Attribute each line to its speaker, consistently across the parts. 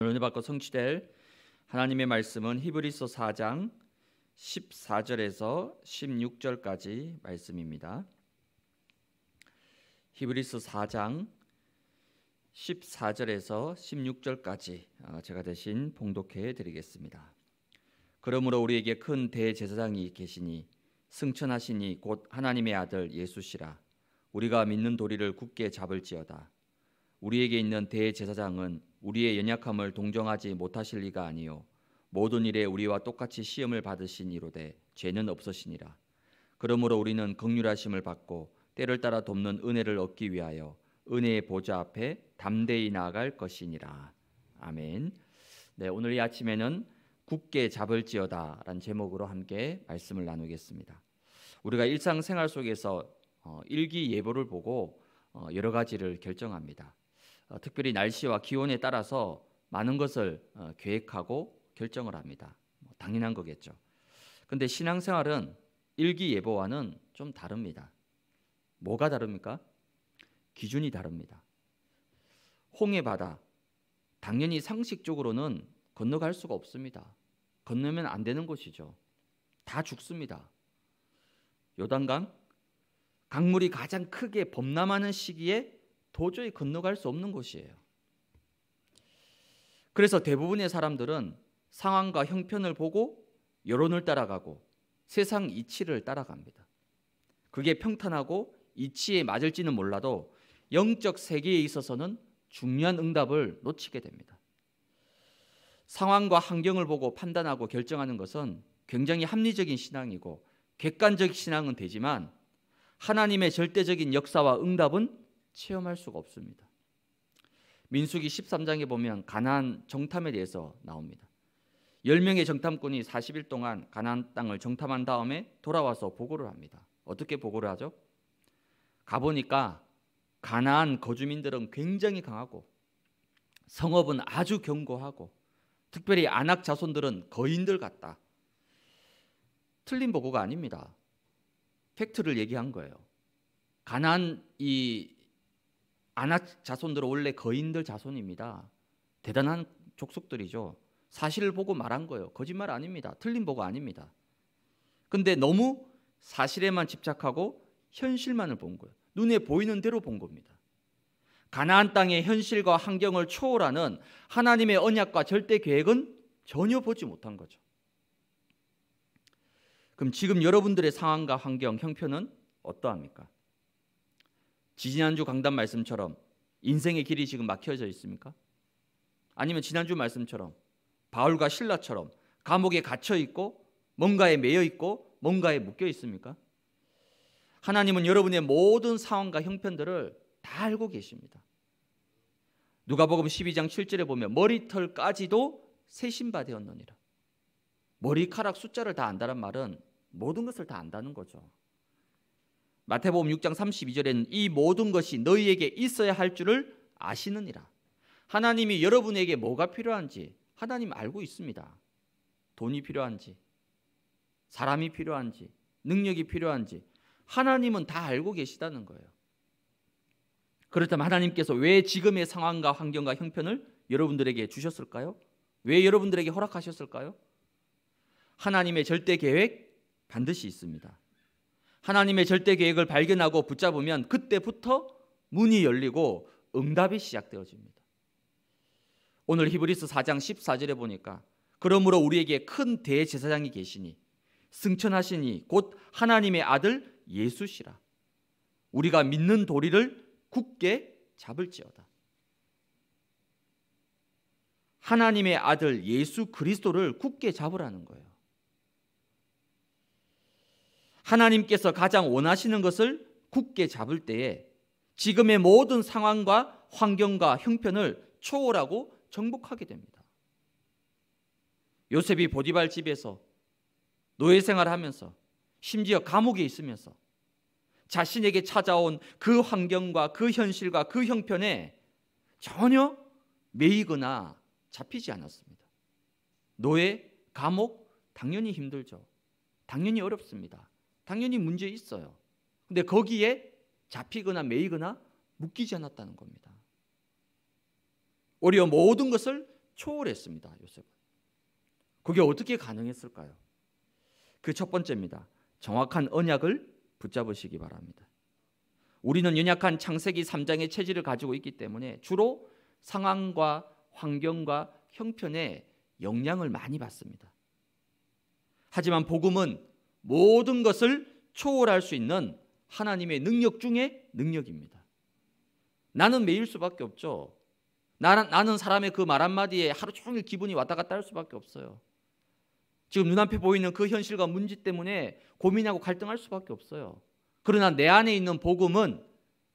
Speaker 1: 오늘 은혜 받고 성취될 하나님의 말씀은 히브리서 4장 14절에서 16절까지 말씀입니다. 히브리서 4장 14절에서 16절까지 어, 제가 대신 봉독해 드리겠습니다. 그러므로 우리에게 큰 대제사장이 계시니 승천하시니 곧 하나님의 아들 예수시라 우리가 믿는 도리를 굳게 잡을지어다 우리에게 있는 대제사장은 우리의 연약함을 동정하지 못하실 리가 아니요 모든 일에 우리와 똑같이 시험을 받으시니로되 죄는 없으시니라 그러므로 우리는 긍휼하심을 받고 때를 따라 돕는 은혜를 얻기 위하여 은혜의 보좌 앞에 담대히 나아갈 것이니라 아멘. 네 오늘 이 아침에는 굳게 잡을지어다라는 제목으로 함께 말씀을 나누겠습니다. 우리가 일상생활 속에서 어, 일기 예보를 보고 어, 여러 가지를 결정합니다. 어, 특별히 날씨와 기온에 따라서 많은 것을 어, 계획하고 결정을 합니다. 뭐 당연한 거겠죠. 근데 신앙생활은 일기예보와는 좀 다릅니다. 뭐가 다릅니까? 기준이 다릅니다. 홍해 바다 당연히 상식적으로는 건너갈 수가 없습니다. 건너면 안 되는 곳이죠. 다 죽습니다. 요단강 강물이 가장 크게 범람하는 시기에 도저히 건너갈 수 없는 곳이에요. 그래서 대부분의 사람들은 상황과 형편을 보고 여론을 따라가고 세상 이치를 따라갑니다. 그게 평탄하고 이치에 맞을지는 몰라도 영적 세계에 있어서는 중요한 응답을 놓치게 됩니다. 상황과 환경을 보고 판단하고 결정하는 것은 굉장히 합리적인 신앙이고 객관적 신앙은 되지만 하나님의 절대적인 역사와 응답은 체험할 수가 없습니다. 민수기 13장에 보면 가나안 정탐에 대해서 나옵니다. 10명의 정탐꾼이 40일 동안 가나안 땅을 정탐한 다음에 돌아와서 보고를 합니다. 어떻게 보고를 하죠? 가보니까 가나안 거주민들은 굉장히 강하고 성업은 아주 견고하고 특별히 안악 자손들은 거인들 같다. 틀린 보고가 아닙니다. 팩트를 얘기한 거예요. 가난이 아낙 자손들은 원래 거인들 자손입니다. 대단한 족속들이죠. 사실을 보고 말한 거예요. 거짓말 아닙니다. 틀린 보고 아닙니다. 근데 너무 사실에만 집착하고 현실만을 본 거예요. 눈에 보이는 대로 본 겁니다. 가나안 땅의 현실과 환경을 초월하는 하나님의 언약과 절대 계획은 전혀 보지 못한 거죠. 그럼 지금 여러분들의 상황과 환경, 형편은 어떠합니까? 지난주 지 강단 말씀처럼 인생의 길이 지금 막혀져 있습니까? 아니면 지난주 말씀처럼 바울과 신라처럼 감옥에 갇혀 있고 뭔가에 매여 있고 뭔가에 묶여 있습니까? 하나님은 여러분의 모든 상황과 형편들을 다 알고 계십니다. 누가복음 12장 7절에 보면 머리털까지도 세신 바 되었느니라. 머리카락 숫자를 다 안다는 말은 모든 것을 다 안다는 거죠. 마태복음 6장 32절에는 이 모든 것이 너희에게 있어야 할 줄을 아시느니라. 하나님이 여러분에게 뭐가 필요한지 하나님 알고 있습니다. 돈이 필요한지 사람이 필요한지 능력이 필요한지 하나님은 다 알고 계시다는 거예요. 그렇다면 하나님께서 왜 지금의 상황과 환경과 형편을 여러분들에게 주셨을까요? 왜 여러분들에게 허락하셨을까요? 하나님의 절대 계획 반드시 있습니다. 하나님의 절대 계획을 발견하고 붙잡으면 그때부터 문이 열리고 응답이 시작되어집니다. 오늘 히브리스 4장 14절에 보니까 그러므로 우리에게 큰 대제사장이 계시니 승천하시니 곧 하나님의 아들 예수시라. 우리가 믿는 도리를 굳게 잡을지어다. 하나님의 아들 예수 그리스도를 굳게 잡으라는 거예요. 하나님께서 가장 원하시는 것을 굳게 잡을 때에 지금의 모든 상황과 환경과 형편을 초월하고 정복하게 됩니다. 요셉이 보디발 집에서 노예 생활하면서 심지어 감옥에 있으면서 자신에게 찾아온 그 환경과 그 현실과 그 형편에 전혀 매이거나 잡히지 않았습니다. 노예, 감옥 당연히 힘들죠. 당연히 어렵습니다. 당연히 문제 있어요. 근데 거기에 잡히거나 매이거나 묶이지 않았다는 겁니다. 오히려 모든 것을 초월했습니다. 요셉은. 그게 어떻게 가능했을까요? 그 첫 번째입니다. 정확한 언약을 붙잡으시기 바랍니다. 우리는 연약한 창세기 3장의 체질을 가지고 있기 때문에 주로 상황과 환경과 형편에 영향을 많이 받습니다. 하지만 복음은 모든 것을 초월할 수 있는 하나님의 능력 중에 능력입니다. 나는 매일 수밖에 없죠. 나는, 나는 사람의 그 말 한마디에 하루 종일 기분이 왔다 갔다 할 수밖에 없어요. 지금 눈앞에 보이는 그 현실과 문제 때문에 고민하고 갈등할 수밖에 없어요. 그러나 내 안에 있는 복음은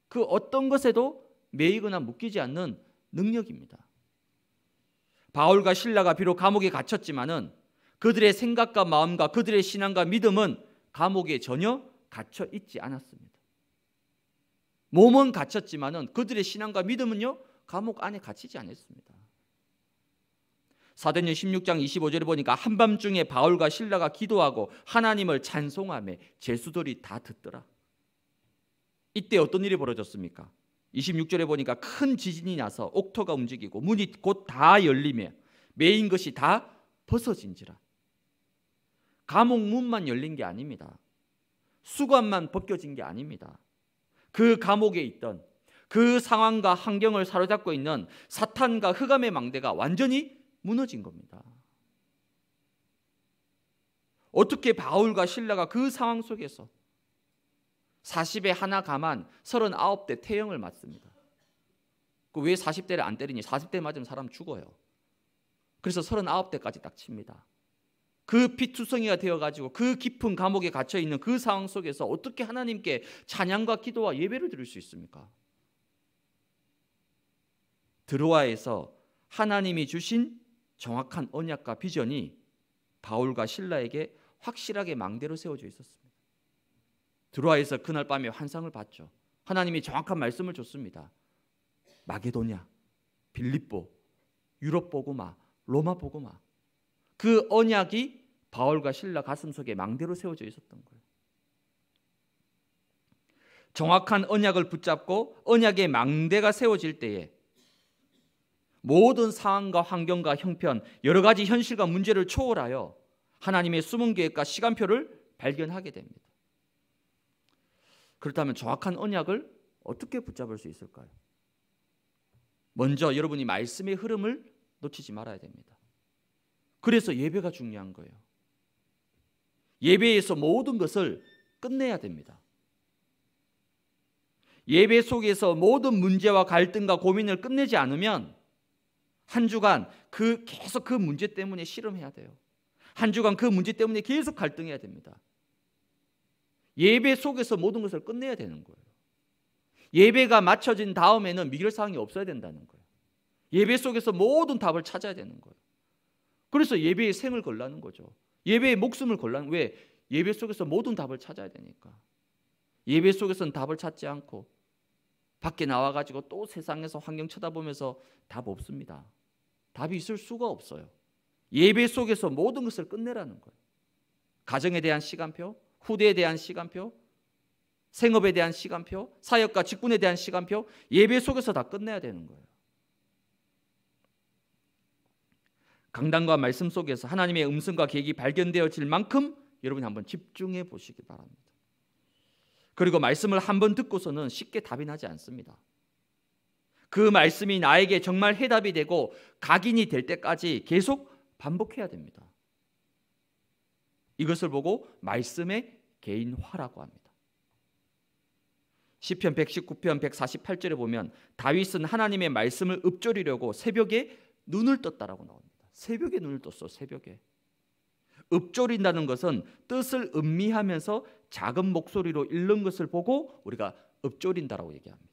Speaker 1: 그 어떤 것에도 매이거나 묶이지 않는 능력입니다. 바울과 신라가 비록 감옥에 갇혔지만은 그들의 생각과 마음과 그들의 신앙과 믿음은 감옥에 전혀 갇혀 있지 않았습니다. 몸은 갇혔지만은 그들의 신앙과 믿음은요 감옥 안에 갇히지 않았습니다. 사도행전 16장 25절에 보니까 한밤중에 바울과 신라가 기도하고 하나님을 찬송함에 제수들이 다 듣더라. 이때 어떤 일이 벌어졌습니까? 26절에 보니까 큰 지진이 나서 옥터가 움직이고 문이 곧 다 열리며 메인 것이 다 벗어진지라 감옥 문만 열린 게 아닙니다. 수감만 벗겨진 게 아닙니다. 그 감옥에 있던 그 상황과 환경을 사로잡고 있는 사탄과 흑암의 망대가 완전히 무너진 겁니다. 어떻게 바울과 신라가 그 상황 속에서 40에 하나 가만 39대 태형을 맞습니다. 그왜 40대를 안 때리니? 40대 맞으면 사람 죽어요. 그래서 39대까지 딱 칩니다. 그 피투성이가 되어가지고 그 깊은 감옥에 갇혀있는 그 상황 속에서 어떻게 하나님께 찬양과 기도와 예배를 드릴 수 있습니까? 드로아에서 하나님이 주신 정확한 언약과 비전이 바울과 신라에게 확실하게 망대로 세워져 있었습니다. 드로아에서 그날 밤에 환상을 봤죠. 하나님이 정확한 말씀을 줬습니다. 마게도냐, 빌립보, 유럽 보고마, 로마 보고마 그 언약이 바울과 신라 가슴 속에 망대로 세워져 있었던 거예요. 정확한 언약을 붙잡고 언약의 망대가 세워질 때에 모든 상황과 환경과 형편, 여러 가지 현실과 문제를 초월하여 하나님의 숨은 계획과 시간표를 발견하게 됩니다. 그렇다면 정확한 언약을 어떻게 붙잡을 수 있을까요? 먼저 여러분이 말씀의 흐름을 놓치지 말아야 됩니다. 그래서 예배가 중요한 거예요. 예배에서 모든 것을 끝내야 됩니다. 예배 속에서 모든 문제와 갈등과 고민을 끝내지 않으면 한 주간 그 계속 그 문제 때문에 실험해야 돼요. 한 주간 그 문제 때문에 계속 갈등해야 됩니다. 예배 속에서 모든 것을 끝내야 되는 거예요. 예배가 맞춰진 다음에는 미결 사항이 없어야 된다는 거예요. 예배 속에서 모든 답을 찾아야 되는 거예요. 그래서 예배의 생을 걸라는 거죠. 예배의 목숨을 걸라는 왜? 예배 속에서 모든 답을 찾아야 되니까. 예배 속에서는 답을 찾지 않고 밖에 나와 가지고 또 세상에서 환경 쳐다보면서 답 없습니다. 답이 있을 수가 없어요. 예배 속에서 모든 것을 끝내라는 거예요. 가정에 대한 시간표, 후대에 대한 시간표, 생업에 대한 시간표, 사역과 직분에 대한 시간표, 예배 속에서 다 끝내야 되는 거예요. 강단과 말씀 속에서 하나님의 음성과 계획이 발견되어질 만큼 여러분이 한번 집중해 보시기 바랍니다. 그리고 말씀을 한번 듣고서는 쉽게 답이 나지 않습니다. 그 말씀이 나에게 정말 해답이 되고 각인이 될 때까지 계속 반복해야 됩니다. 이것을 보고 말씀의 개인화라고 합니다. 시편 119편 148절에 보면 다윗은 하나님의 말씀을 읊조리려고 새벽에 눈을 떴다라고 나옵니다. 새벽에 눈을 떴어. 새벽에. 읊조린다는 것은 뜻을 음미하면서 작은 목소리로 읽는 것을 보고 우리가 읊조린다라고 얘기합니다.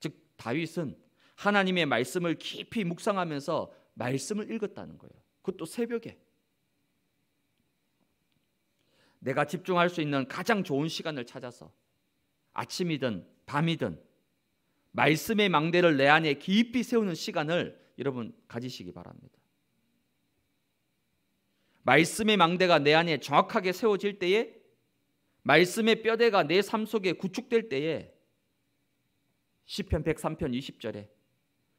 Speaker 1: 즉 다윗은 하나님의 말씀을 깊이 묵상하면서 말씀을 읽었다는 거예요. 그것도 새벽에. 내가 집중할 수 있는 가장 좋은 시간을 찾아서 아침이든 밤이든 말씀의 망대를 내 안에 깊이 세우는 시간을 여러분 가지시기 바랍니다. 말씀의 망대가 내 안에 정확하게 세워질 때에 말씀의 뼈대가 내 삶 속에 구축될 때에 시편 103편 20절에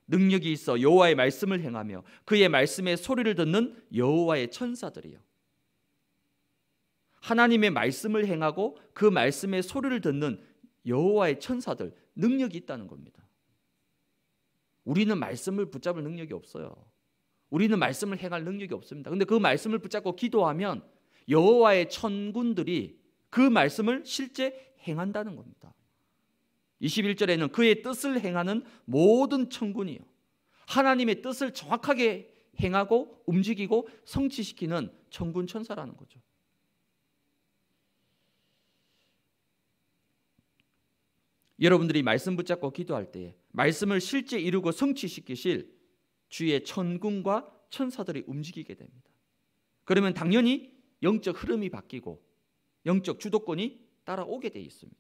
Speaker 1: 능력이 있어 여호와의 말씀을 행하며 그의 말씀의 소리를 듣는 여호와의 천사들이요. 하나님의 말씀을 행하고 그 말씀의 소리를 듣는 여호와의 천사들 능력이 있다는 겁니다. 우리는 말씀을 붙잡을 능력이 없어요. 우리는 말씀을 행할 능력이 없습니다. 근데 그 말씀을 붙잡고 기도하면 여호와의 천군들이 그 말씀을 실제 행한다는 겁니다. 21절에는 그의 뜻을 행하는 모든 천군이요. 하나님의 뜻을 정확하게 행하고 움직이고 성취시키는 천군 천사라는 거죠. 여러분들이 말씀 붙잡고 기도할 때에 말씀을 실제 이루고 성취시키실 주의 천군과 천사들이 움직이게 됩니다. 그러면 당연히 영적 흐름이 바뀌고 영적 주도권이 따라오게 돼 있습니다.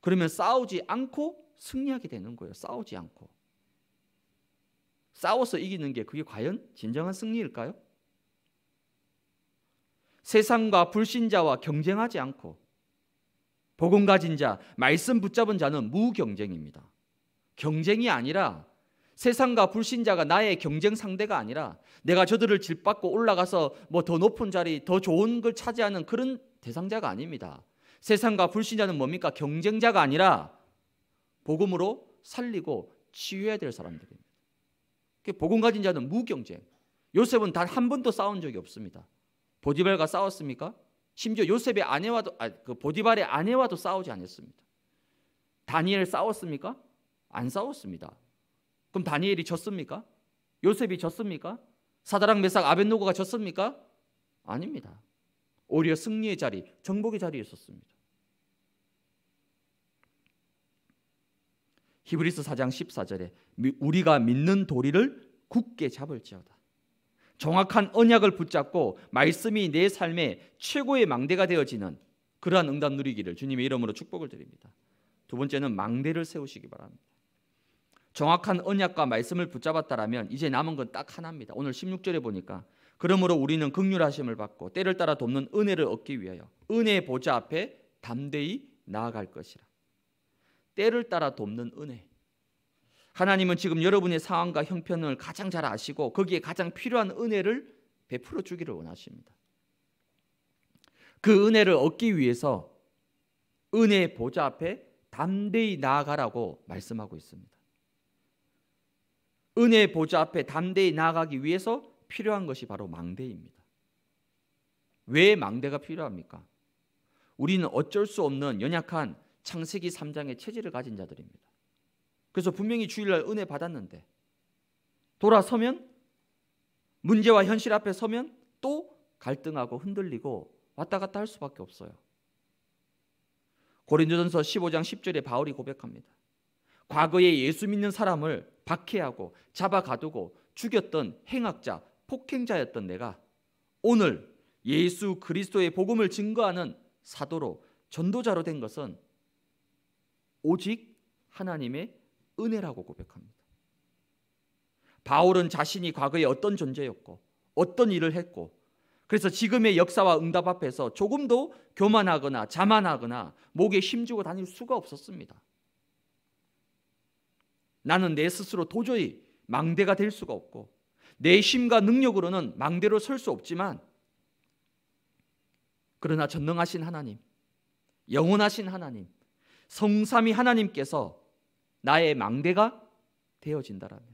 Speaker 1: 그러면 싸우지 않고 승리하게 되는 거예요. 싸우지 않고. 싸워서 이기는 게 그게 과연 진정한 승리일까요? 세상과 불신자와 경쟁하지 않고 복음 가진 자, 말씀 붙잡은 자는 무경쟁입니다. 경쟁이 아니라 세상과 불신자가 나의 경쟁 상대가 아니라 내가 저들을 짓밟고 올라가서 뭐 더 높은 자리, 더 좋은 걸 차지하는 그런 대상자가 아닙니다. 세상과 불신자는 뭡니까? 경쟁자가 아니라 복음으로 살리고 치유해야 될 사람들입니다. 복음 가진 자는 무경쟁. 요셉은 단 한 번도 싸운 적이 없습니다. 보디발과 싸웠습니까? 심지어 요셉의 아내와도 아, 그 보디발의 아내와도 싸우지 않았습니다. 다니엘 싸웠습니까? 안 싸웠습니다. 그럼 다니엘이 졌습니까? 요셉이 졌습니까? 사다랑 메삭 아벤노고가 졌습니까? 아닙니다. 오히려 승리의 자리, 정복의 자리에 있었습니다. 히브리스 4장 14절에 우리가 믿는 도리를 굳게 잡을지어다. 정확한 언약을 붙잡고 말씀이 내 삶의 최고의 망대가 되어지는 그러한 응답 누리기를 주님의 이름으로 축복을 드립니다. 두 번째는 망대를 세우시기 바랍니다. 정확한 언약과 말씀을 붙잡았다라면 이제 남은 건 딱 하나입니다. 오늘 16절에 보니까 그러므로 우리는 극률하심을 받고 때를 따라 돕는 은혜를 얻기 위하여 은혜의 보좌 앞에 담대히 나아갈 것이라. 때를 따라 돕는 은혜. 하나님은 지금 여러분의 상황과 형편을 가장 잘 아시고 거기에 가장 필요한 은혜를 베풀어 주기를 원하십니다. 그 은혜를 얻기 위해서 은혜의 보좌 앞에 담대히 나아가라고 말씀하고 있습니다. 은혜 의 보좌 앞에 담대히 나아가기 위해서 필요한 것이 바로 망대입니다. 왜 망대가 필요합니까? 우리는 어쩔 수 없는 연약한 창세기 3장의 체질을 가진 자들입니다. 그래서 분명히 주일날 은혜 받았는데 돌아서면 문제와 현실 앞에 서면 또 갈등하고 흔들리고 왔다 갔다 할 수밖에 없어요. 고린도전서 15장 10절에 바울이 고백합니다. 과거에 예수 믿는 사람을 박해하고 잡아가두고 죽였던 행악자, 폭행자였던 내가 오늘 예수 그리스도의 복음을 증거하는 사도로 전도자로 된 것은 오직 하나님의 은혜라고 고백합니다. 바울은 자신이 과거에 어떤 존재였고 어떤 일을 했고 그래서 지금의 역사와 응답 앞에서 조금도 교만하거나 자만하거나 목에 힘주고 다닐 수가 없었습니다. 나는 내 스스로 도저히 망대가 될 수가 없고 내 힘과 능력으로는 망대로 설 수 없지만 그러나 전능하신 하나님, 영원하신 하나님, 성삼위 하나님께서 나의 망대가 되어진다라면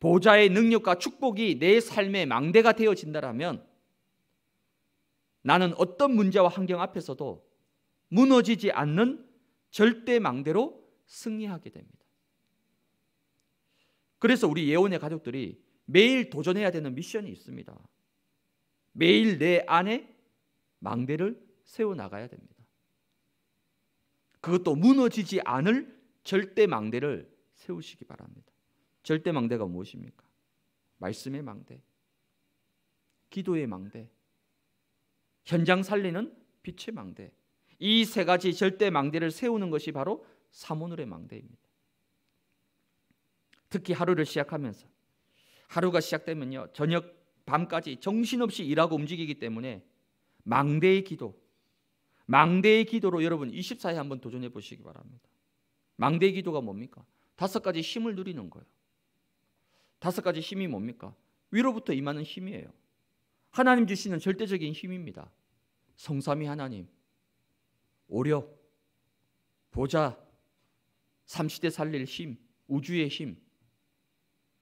Speaker 1: 보좌의 능력과 축복이 내 삶의 망대가 되어진다라면 나는 어떤 문제와 환경 앞에서도 무너지지 않는 절대 망대로 승리하게 됩니다. 그래서 우리 예원의 가족들이 매일 도전해야 되는 미션이 있습니다. 매일 내 안에 망대를 세워 나가야 됩니다. 그것도 무너지지 않을 절대 망대를 세우시기 바랍니다. 절대 망대가 무엇입니까? 말씀의 망대, 기도의 망대, 현장 살리는 빛의 망대. 이 세 가지 절대 망대를 세우는 것이 바로 사모늘의 망대입니다. 특히 하루를 시작하면서 하루가 시작되면요. 저녁 밤까지 정신없이 일하고 움직이기 때문에 망대의 기도, 망대의 기도로 여러분 24에 한번 도전해 보시기 바랍니다. 망대의 기도가 뭡니까? 다섯 가지 힘을 누리는 거예요. 다섯 가지 힘이 뭡니까? 위로부터 임하는 힘이에요. 하나님 주시는 절대적인 힘입니다. 성삼위 하나님, 오력, 보자 삼시대 살릴 힘, 우주의 힘,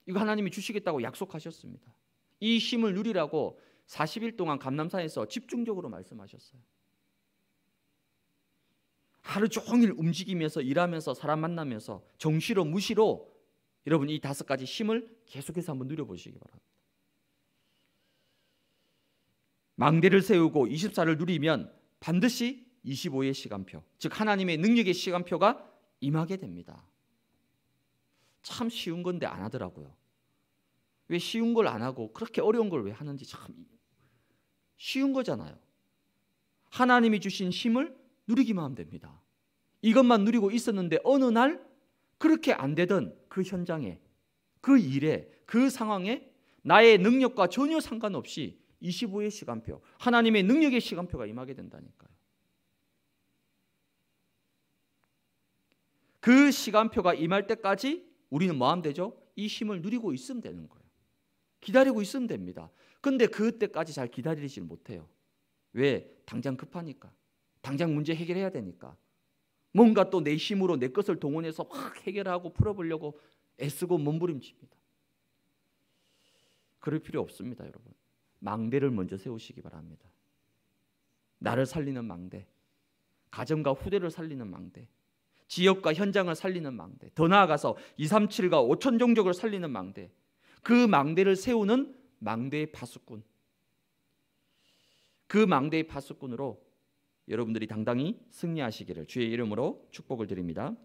Speaker 1: 이거 하나님이 주시겠다고 약속하셨습니다. 이 힘을 누리라고 40일 동안 감남산에서 집중적으로 말씀하셨어요. 하루 종일 움직이면서 일하면서 사람 만나면서 정시로 무시로 여러분 이 다섯 가지 힘을 계속해서 한번 누려보시기 바랍니다. 망대를 세우고 24를 누리면 반드시 25의 시간표, 즉 하나님의 능력의 시간표가 임하게 됩니다. 참 쉬운 건데 안 하더라고요. 왜 쉬운 걸 안 하고 그렇게 어려운 걸 왜 하는지 참 쉬운 거잖아요. 하나님이 주신 힘을 누리기만 하면 됩니다. 이것만 누리고 있었는데 어느 날 그렇게 안 되던 그 현장에 그 일에 그 상황에 나의 능력과 전혀 상관없이 25의 시간표 하나님의 능력의 시간표가 임하게 된다니까요. 그 시간표가 임할 때까지 우리는 뭐 하면 되죠? 이 힘을 누리고 있으면 되는 거예요. 기다리고 있으면 됩니다. 근데 그때까지 잘기다리지 못해요. 왜? 당장 급하니까. 당장 문제 해결해야 되니까. 뭔가 또 내 힘으로 내 것을 동원해서 확 해결하고 풀어보려고 애쓰고 몸부림칩니다. 그럴 필요 없습니다, 여러분. 망대를 먼저 세우시기 바랍니다. 나를 살리는 망대, 가정과 후대를 살리는 망대, 지역과 현장을 살리는 망대, 더 나아가서 237과 5천 종족을 살리는 망대, 그 망대를 세우는 망대의 파수꾼, 그 망대의 파수꾼으로 여러분들이 당당히 승리하시기를 주의 이름으로 축복을 드립니다.